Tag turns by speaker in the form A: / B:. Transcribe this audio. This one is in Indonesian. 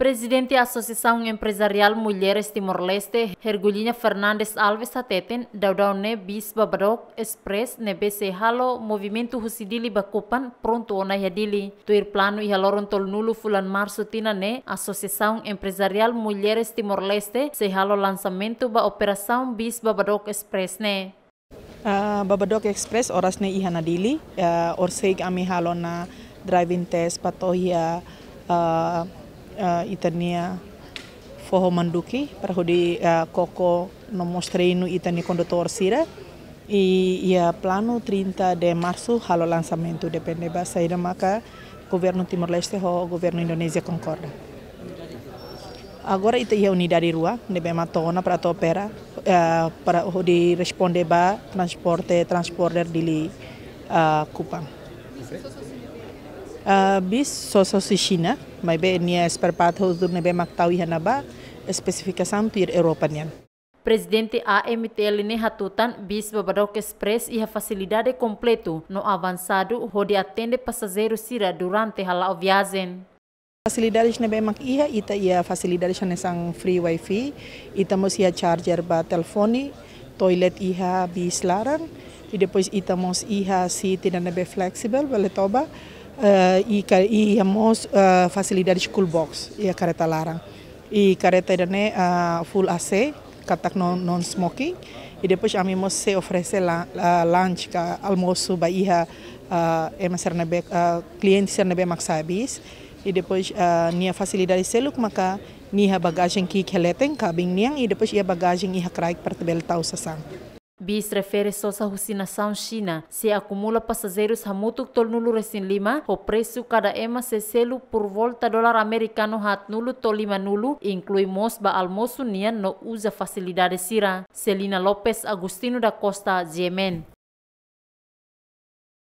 A: Presidente da Associação Empresarial Mulheres Timor-Leste, Hergulinya Fernandes Alves Ateten, Ne Bis Babadok Express, Nebese Halo, Movimento Husidili Bakupan, Pronto Ona Yadili, Tuir Plano e Haloron nulu Fulan Março ne Associação Empresarial Mulheres Timor-Leste, Se Halo Lançamento Ba Operação Bis Babadok Express Ne.
B: Uh, ah, Babadok Express oras ne Ihanadili, uh, ah, orsig ami na driving test patohia uh, uh, itania foho manduki perahu di uh, koko nomo strainu itania kondotor sira i ia plano 30 de marsu halo lansamento depende basa ida maka governo timor leste ho governo indonesia concorda agora ita ia di rua de bema tona para topera uh, eh, para di responde ba transporte transporter dili uh, kupang Uh, bis sososishina, mai be nia esperpat hos ne be mak maktawi hanaba espesifikação Eropa europanian.
A: Presidente AMTL ini hatutan bis Babadoc ekspres iha a kompleto, no no ho di atende pasazeru sira durante viazen.
B: Fasilidade ne be mak iha ita iha fasilidade ne sang free wifi, ita mos iha charger ba telefoni, toilet iha bis larang, idepois ita mos iha si nabe flexible, boleh toba e, eh, e íamos uh, eh, facilidades box e a careta larang. E careta era né, uh, eh, full AC, katak non, non smoking. E depois a mim se oferece la, la lunch, ka, almoço, iha uh, é sernebe, uh, cliente sernebe maksabis. E depois uh, nia facilidade seluk maka nia bagagem ki que leten niang e depois ia bagagem iha craik para tabel tau sasang.
A: Bis refere sosa husinação China, se acumula passageiros a mutuk tol nulu resin lima, o preço cada ema se selu por volta dólar americano hat nulu tol lima nulu, inclui mosba almoço nian no usa facilidade sira. Celina Lopes Agustino da Costa, Yemen.